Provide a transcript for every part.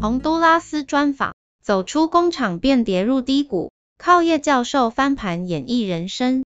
洪都拉斯专访：走出工厂便跌入低谷，靠叶教授翻盘演绎人生。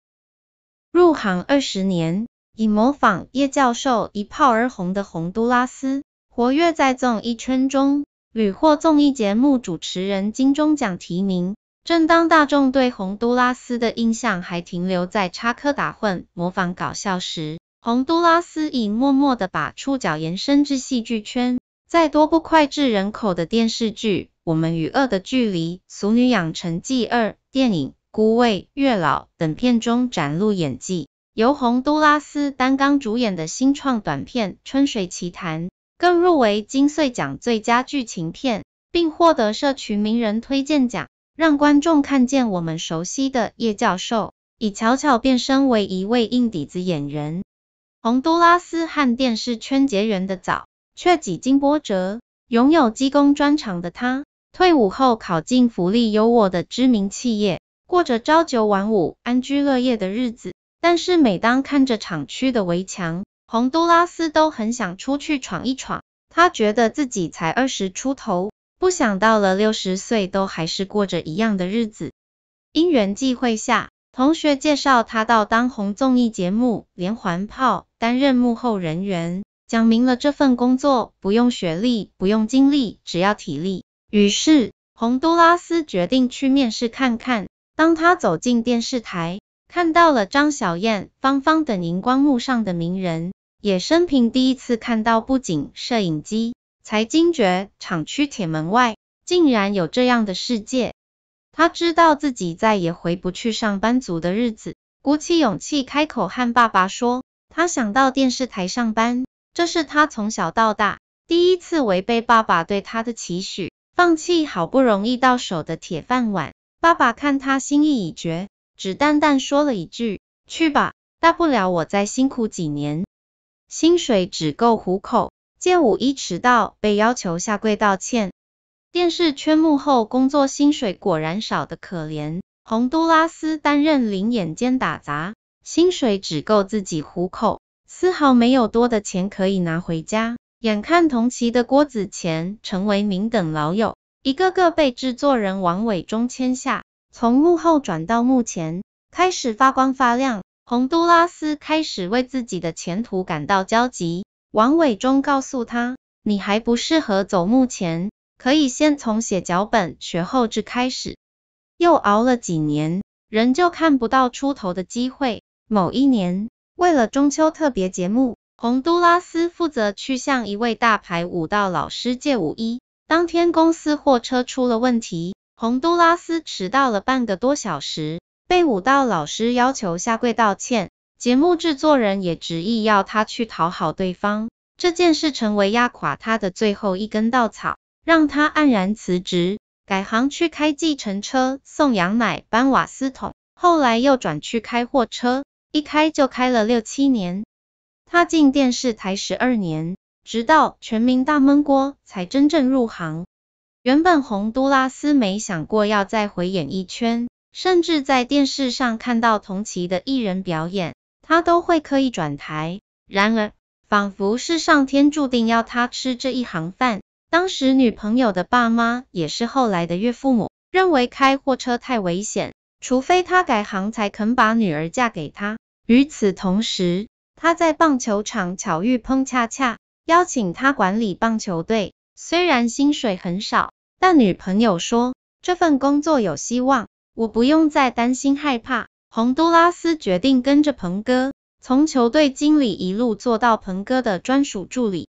入行二十年，以模仿叶教授一炮而红的洪都拉斯，活跃在综艺圈中，屡获综艺节目主持人金钟奖提名。正当大众对洪都拉斯的印象还停留在插科打诨、模仿搞笑时，洪都拉斯已默默地把触角延伸至戏剧圈。在多部脍炙人口的电视剧《我们与恶的距离》、《俗女养成记二》、电影《孤味》、《月老》等片中展露演技。由洪都拉斯担纲主演的新创短片《春水奇谭》更入围金穗奖最佳剧情片，并获得社群名人推荐奖，让观众看见我们熟悉的叶教授已悄悄变身为一位硬底子演员。洪都拉斯和电视圈结缘的早。却几经波折，拥有技工专长的他，退伍后考进福利优渥的知名企业，过着朝九晚五、安居乐业的日子。但是每当看着厂区的围墙，洪都拉斯都很想出去闯一闯。他觉得自己才二十出头，不想到了六十岁都还是过着一样的日子。因缘际会下，同学介绍他到当红综艺节目《连环炮》担任幕后人员。讲明了这份工作不用学历，不用经历，只要体力。于是洪都拉斯决定去面试看看。当他走进电视台，看到了张小燕、芳芳等荧光幕上的名人，也生平第一次看到布景、摄影机，才惊觉厂区铁门外竟然有这样的世界。他知道自己再也回不去上班族的日子，鼓起勇气开口和爸爸说，他想到电视台上班。这是他从小到大第一次违背爸爸对他的期许，放弃好不容易到手的铁饭碗。爸爸看他心意已决，只淡淡说了一句：“去吧，大不了我再辛苦几年，薪水只够糊口。”见五一迟到，被要求下跪道歉。电视圈幕后工作薪水果然少得可怜，洪都拉斯担任零演间打杂，薪水只够自己糊口。丝毫没有多的钱可以拿回家，眼看同期的郭子乾、陈为名等老友，一个个被制作人王伟忠签下，从幕后转到幕前，开始发光发亮。洪都拉斯开始为自己的前途感到焦急。王伟忠告诉他，你还不适合走幕前，可以先从写脚本、学后制开始。又熬了几年，仍旧看不到出头的机会。某一年。为了中秋特别节目，洪都拉斯负责去向一位大牌舞蹈老师借舞衣。当天公司货车出了问题，洪都拉斯迟到了半个多小时，被舞蹈老师要求下跪道歉。节目制作人也执意要他去讨好对方，这件事成为压垮他的最后一根稻草，让他黯然辞职，改行去开计程车送羊奶、搬瓦斯桶，后来又转去开货车。一开就开了六七年，他进电视台十二年，直到全民大闷锅才真正入行。原本洪都拉斯没想过要再回演艺圈，甚至在电视上看到同期的艺人表演，他都会刻意转台。然而，仿佛是上天注定要他吃这一行饭。当时女朋友的爸妈也是后来的岳父母，认为开货车太危险。除非他改行，才肯把女儿嫁给他。与此同时，他在棒球场巧遇碰恰恰，邀请他管理棒球队。虽然薪水很少，但女朋友说这份工作有希望，我不用再担心害怕。洪都拉斯决定跟着鹏哥，从球队经理一路做到鹏哥的专属助理。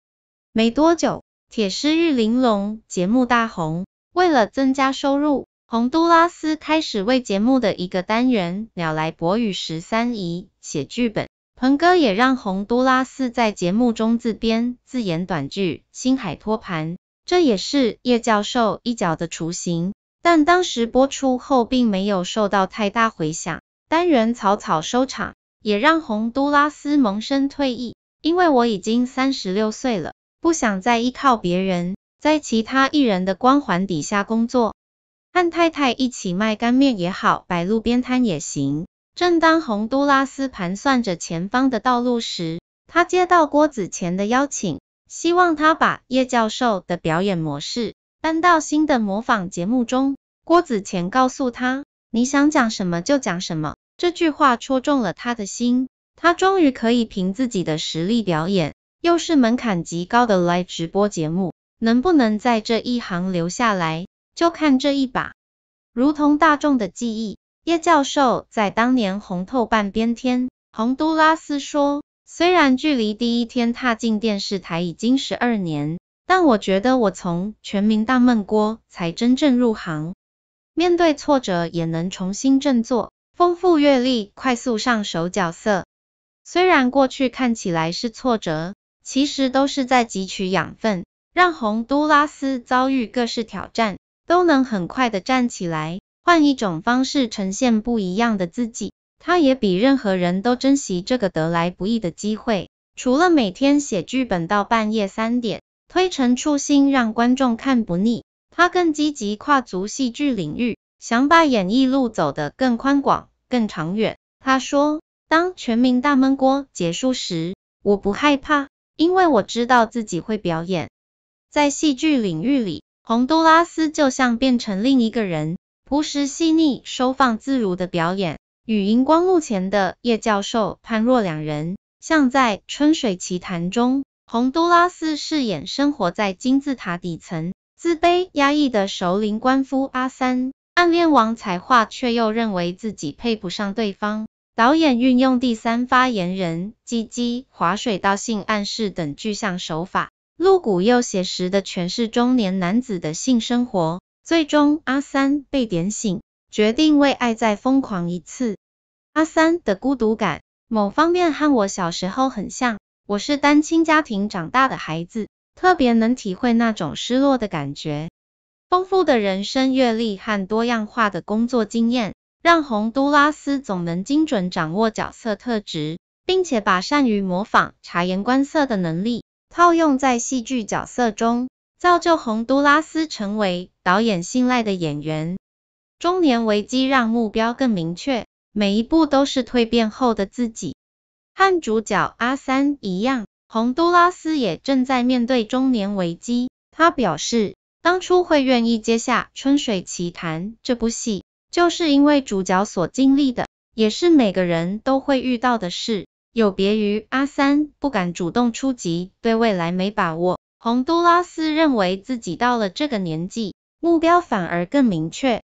没多久，铁狮玉玲珑节目大红，为了增加收入。洪都拉斯开始为节目的一个单元《鸟来博与十三姨》写剧本，鹏哥也让洪都拉斯在节目中自编自演短剧《星海托盘》，这也是叶教授一角的雏形。但当时播出后并没有受到太大回响，单元草草收场，也让洪都拉斯萌生退役，因为我已经三十六岁了，不想再依靠别人，在其他艺人的光环底下工作。和太太一起卖干面也好，摆路边摊也行。正当洪都拉斯盘算着前方的道路时，他接到郭子乾的邀请，希望他把叶教授的表演模式搬到新的模仿节目中。郭子乾告诉他，你想讲什么就讲什么，这句话戳中了他的心。他终于可以凭自己的实力表演，又是门槛极高的 live 直播节目，能不能在这一行留下来？就看这一把，如同大众的记忆，叶教授在当年红透半边天。洪都拉斯说，虽然距离第一天踏进电视台已经十二年，但我觉得我从《全民大闷锅》才真正入行，面对挫折也能重新振作，丰富阅历，快速上手角色。虽然过去看起来是挫折，其实都是在汲取养分，让洪都拉斯遭遇各式挑战。都能很快的站起来，换一种方式呈现不一样的自己。他也比任何人都珍惜这个得来不易的机会。除了每天写剧本到半夜三点，推陈出新让观众看不腻，他更积极跨足戏剧领域，想把演艺路走得更宽广、更长远。他说：“当全民大闷锅结束时，我不害怕，因为我知道自己会表演，在戏剧领域里。”洪都拉斯就像变成另一个人，朴实细腻、收放自如的表演，与荧光幕前的叶教授判若两人。像在《春水奇谭》中，洪都拉斯饰演生活在金字塔底层、自卑压抑的首领官夫阿三，暗恋王彩桦，却又认为自己配不上对方。导演运用第三发言人、鸡鸡划水、道性暗示等具象手法。露骨又写实的诠释中年男子的性生活，最终阿三被点醒，决定为爱再疯狂一次。阿三的孤独感，某方面和我小时候很像，我是单亲家庭长大的孩子，特别能体会那种失落的感觉。丰富的人生阅历和多样化的工作经验，让洪都拉斯总能精准掌握角色特质，并且把善于模仿、察言观色的能力。套用在戏剧角色中，造就洪都拉斯成为导演信赖的演员。中年危机让目标更明确，每一步都是蜕变后的自己。和主角阿三一样，洪都拉斯也正在面对中年危机。他表示，当初会愿意接下《春水奇谭》这部戏，就是因为主角所经历的，也是每个人都会遇到的事。有别于阿三不敢主动出击，对未来没把握。洪都拉斯认为自己到了这个年纪，目标反而更明确。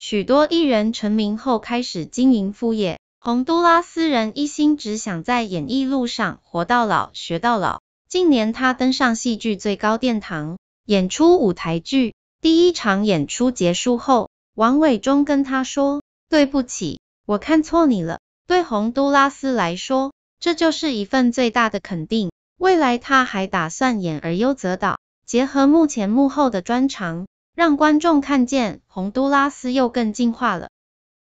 许多艺人成名后开始经营副业，洪都拉斯人一心只想在演艺路上活到老学到老。近年他登上戏剧最高殿堂，演出舞台剧。第一场演出结束后，王伟忠跟他说：“对不起，我看错你了。”对洪都拉斯来说，这就是一份最大的肯定。未来他还打算演而优则导，结合目前幕后的专长，让观众看见洪都拉斯又更进化了。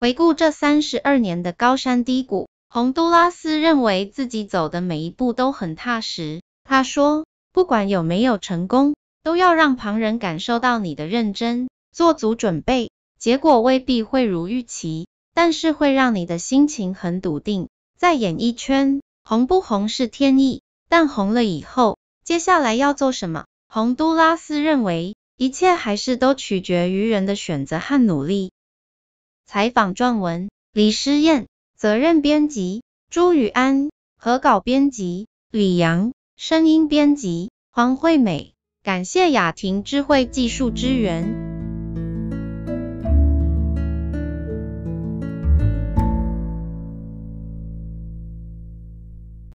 回顾这三十二年的高山低谷，洪都拉斯认为自己走的每一步都很踏实。他说，不管有没有成功，都要让旁人感受到你的认真，做足准备。结果未必会如预期，但是会让你的心情很笃定。在演艺圈。红不红是天意，但红了以后，接下来要做什么？洪都拉斯认为，一切还是都取决于人的选择和努力。采访撰文：李诗燕，责任编辑：朱雨安，合稿编辑：李阳，声音编辑：黄惠美。感谢雅婷智慧技术支援。